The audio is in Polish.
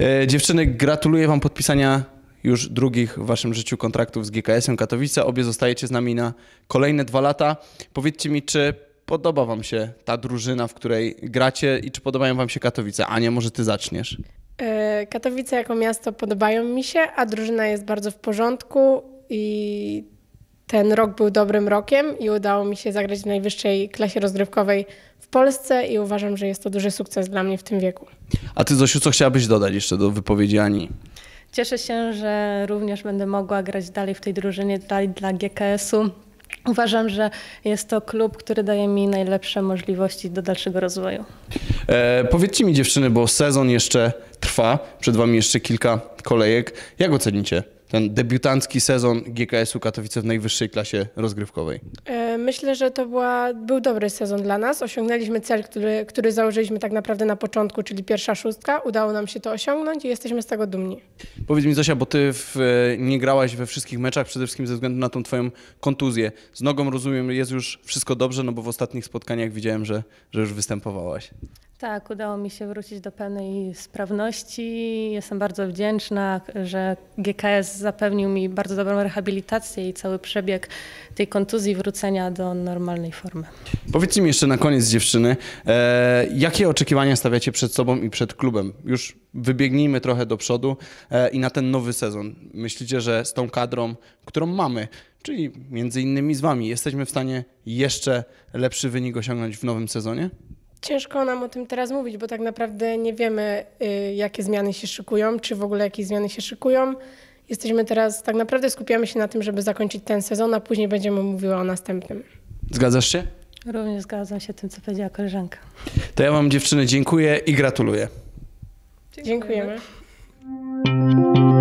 E, dziewczyny, gratuluję Wam podpisania już drugich w Waszym życiu kontraktów z GKS-em Katowice. Obie zostajecie z nami na kolejne dwa lata. Powiedzcie mi, czy podoba Wam się ta drużyna, w której gracie i czy podobają Wam się Katowice? Ania, może Ty zaczniesz? E, Katowice jako miasto podobają mi się, a drużyna jest bardzo w porządku i ten rok był dobrym rokiem i udało mi się zagrać w najwyższej klasie rozgrywkowej w Polsce i uważam, że jest to duży sukces dla mnie w tym wieku. A ty Zosiu, co chciałabyś dodać jeszcze do wypowiedzi Ani? Cieszę się, że również będę mogła grać dalej w tej drużynie dalej dla GKS-u. Uważam, że jest to klub, który daje mi najlepsze możliwości do dalszego rozwoju. E, powiedzcie mi dziewczyny, bo sezon jeszcze trwa, przed wami jeszcze kilka kolejek. Jak ocenicie ten debiutancki sezon GKS-u Katowice w najwyższej klasie rozgrywkowej? E, myślę, że to była, był dobry sezon dla nas. Osiągnęliśmy cel, który, który założyliśmy tak naprawdę na początku, czyli pierwsza szóstka. Udało nam się to osiągnąć i jesteśmy z tego dumni. Powiedz mi Zosia, bo ty w, e, nie grałaś we wszystkich meczach, przede wszystkim ze względu na tą twoją kontuzję. Z nogą rozumiem, jest już wszystko dobrze, no bo w ostatnich spotkaniach widziałem, że, że już występowałaś. Tak, udało mi się wrócić do pełnej sprawności. Jestem bardzo wdzięczna, że GKS zapewnił mi bardzo dobrą rehabilitację i cały przebieg tej kontuzji wrócenia do normalnej formy. Powiedzcie mi jeszcze na koniec dziewczyny, e, jakie oczekiwania stawiacie przed sobą i przed klubem? Już wybiegnijmy trochę do przodu e, i na ten nowy sezon. Myślicie, że z tą kadrą, którą mamy, czyli między innymi z wami, jesteśmy w stanie jeszcze lepszy wynik osiągnąć w nowym sezonie? Ciężko nam o tym teraz mówić, bo tak naprawdę nie wiemy, y, jakie zmiany się szykują, czy w ogóle jakie zmiany się szykują. Jesteśmy teraz, tak naprawdę skupiamy się na tym, żeby zakończyć ten sezon, a później będziemy mówiła o następnym. Zgadzasz się? Również zgadzam się tym, co powiedziała koleżanka. To ja Wam dziewczyny dziękuję i gratuluję. Dziękujemy. Dziękujemy.